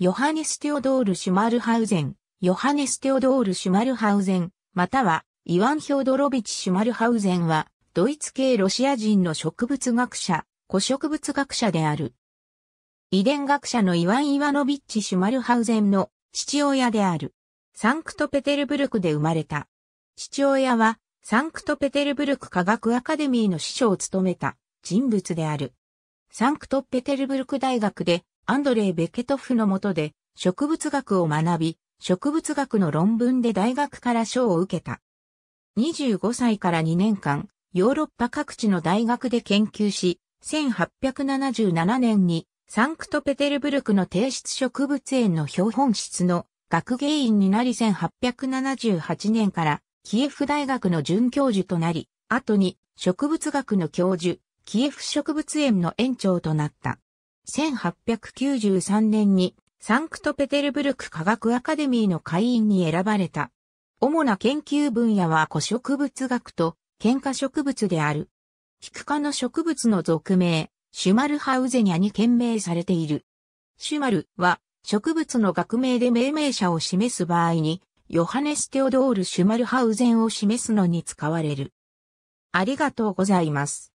ヨハネス・テオドール・シュマルハウゼン、ヨハネス・テオドール・シュマルハウゼン、または、イワン・ヒョードロビチ・シュマルハウゼンは、ドイツ系ロシア人の植物学者、古植物学者である。遺伝学者のイワン・イワノビッチ・シュマルハウゼンの父親である。サンクトペテルブルクで生まれた。父親は、サンクトペテルブルク科学アカデミーの師匠を務めた人物である。サンクトペテルブルク大学でアンドレイ・ベケトフの下で植物学を学び、植物学の論文で大学から賞を受けた。25歳から2年間、ヨーロッパ各地の大学で研究し、1877年にサンクトペテルブルクの提出植物園の標本室の学芸員になり1878年からキエフ大学の准教授となり、後に植物学の教授、キエフ植物園の園長となった。1893年にサンクトペテルブルク科学アカデミーの会員に選ばれた。主な研究分野は古植物学と喧嘩植物である。キク科の植物の俗名、シュマルハウゼニャに懸命されている。シュマルは植物の学名で命名者を示す場合に、ヨハネス・テオドール・シュマルハウゼンを示すのに使われる。ありがとうございます。